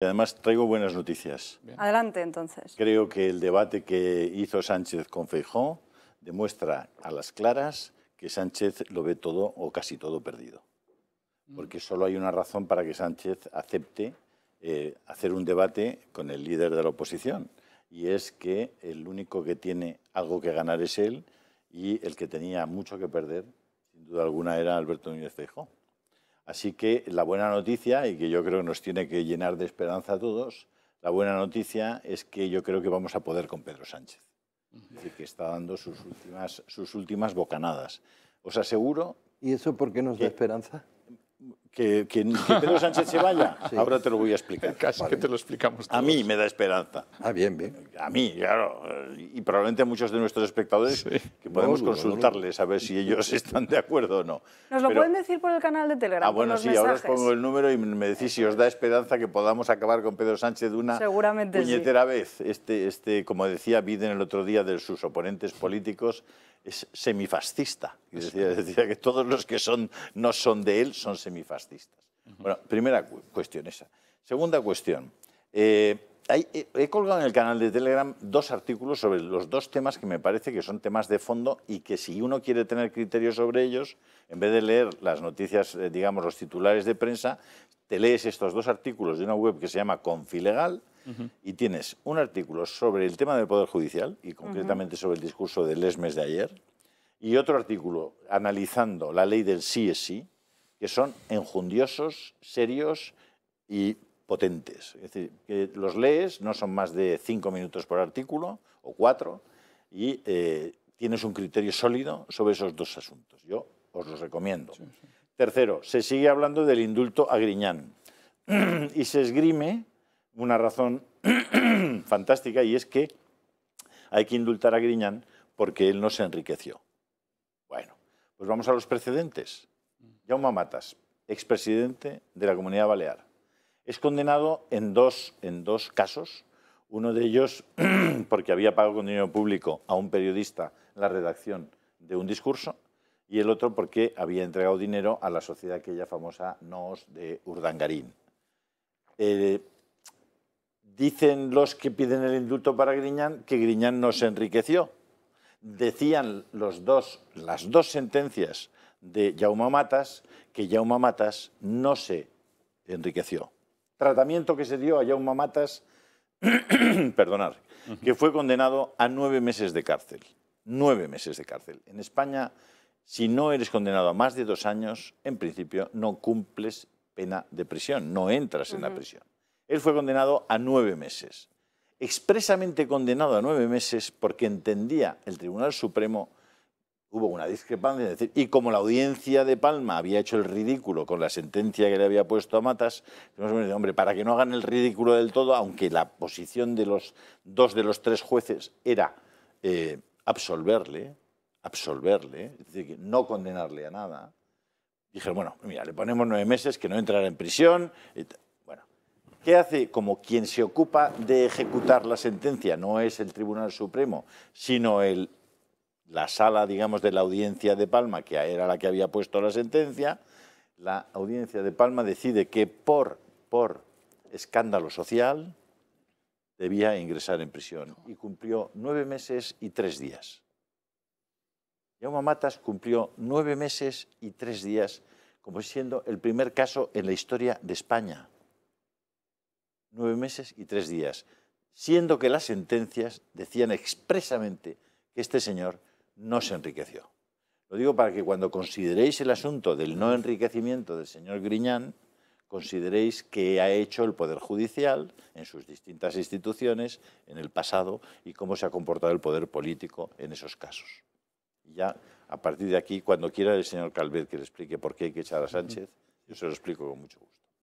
Y además traigo buenas noticias. Adelante, entonces. Creo que el debate que hizo Sánchez con Feijó demuestra a las claras que Sánchez lo ve todo o casi todo perdido. Mm. Porque solo hay una razón para que Sánchez acepte eh, hacer un debate con el líder de la oposición. Y es que el único que tiene algo que ganar es él y el que tenía mucho que perder, sin duda alguna, era Alberto Núñez Feijó. Así que la buena noticia, y que yo creo que nos tiene que llenar de esperanza a todos, la buena noticia es que yo creo que vamos a poder con Pedro Sánchez. Es decir, que está dando sus últimas, sus últimas bocanadas. Os aseguro... ¿Y eso por qué nos da esperanza? que, Pedro Sánchez se vaya. Ahora te lo voy a explicar. Casi que te lo explicamos. A mí me da esperanza. Ah, bien, bien. A mí, claro. Y probablemente a muchos de nuestros espectadores que podemos consultarles a ver si ellos están de acuerdo o no. Nos lo pueden decir por el canal de Telegram. Ah, bueno, sí, ahora os pongo el número y me decís si os da esperanza que podamos acabar con Pedro Sánchez de una puñetera vez. Este, este, como decía Biden el otro día de sus oponentes políticos, es semifascista. Es decía, que todos los que son, no son de él son semifascistas. Bueno, primera cuestión esa. Segunda cuestión. Eh, he colgado en el canal de Telegram dos artículos sobre los dos temas que me parece que son temas de fondo y que si uno quiere tener criterio sobre ellos, en vez de leer las noticias, eh, digamos, los titulares de prensa, te lees estos dos artículos de una web que se llama Confilegal y tienes un artículo sobre el tema del Poder Judicial y concretamente sobre el discurso de Lesmes de ayer y otro artículo analizando la ley del sí es sí, que son enjundiosos, serios y potentes. Es decir, que los lees, no son más de cinco minutos por artículo o cuatro, y eh, tienes un criterio sólido sobre esos dos asuntos. Yo os los recomiendo. Tercero, se sigue hablando del indulto a Griñán y se esgrime una razón fantástica y es que hay que indultar a Griñán porque él no se enriqueció. Bueno, pues vamos a los precedentes. Jaume Matas, expresidente de la Comunidad Balear, es condenado en dos, en dos casos. Uno de ellos porque había pagado con dinero público a un periodista la redacción de un discurso y el otro porque había entregado dinero a la sociedad aquella famosa NOS de Urdangarín. Eh, dicen los que piden el indulto para Griñán que Griñán no se enriqueció. Decían los dos, las dos sentencias de Jaume Matas que Jaume Matas no se enriqueció. Tratamiento que se dio a Jaume Matas, perdonar, que fue condenado a nueve meses de cárcel. Nueve meses de cárcel. En España si no eres condenado a más de dos años, en principio no cumples pena de prisión, no entras en la prisión. Él fue condenado a nueve meses, expresamente condenado a nueve meses porque entendía el Tribunal Supremo, hubo una discrepancia, decir, y como la audiencia de Palma había hecho el ridículo con la sentencia que le había puesto a Matas, hombre, para que no hagan el ridículo del todo, aunque la posición de los dos de los tres jueces era eh, absolverle, absolverle, es decir, no condenarle a nada, dijeron, bueno, mira, le ponemos nueve meses que no entrará en prisión. Bueno, ¿qué hace? Como quien se ocupa de ejecutar la sentencia no es el Tribunal Supremo, sino la sala, digamos, de la audiencia de Palma, que era la que había puesto la sentencia, la audiencia de Palma decide que por, por escándalo social debía ingresar en prisión y cumplió nueve meses y tres días. Jaume Matas cumplió nueve meses y tres días como siendo el primer caso en la historia de España. Nueve meses y tres días, siendo que las sentencias decían expresamente que este señor no se enriqueció. Lo digo para que cuando consideréis el asunto del no enriquecimiento del señor Griñán, consideréis que ha hecho el Poder Judicial en sus distintas instituciones en el pasado y cómo se ha comportado el Poder Político en esos casos. Y ya a partir de aquí, cuando quiera el señor Calvet que le explique por qué hay que echar a Sánchez, yo se lo explico con mucho gusto.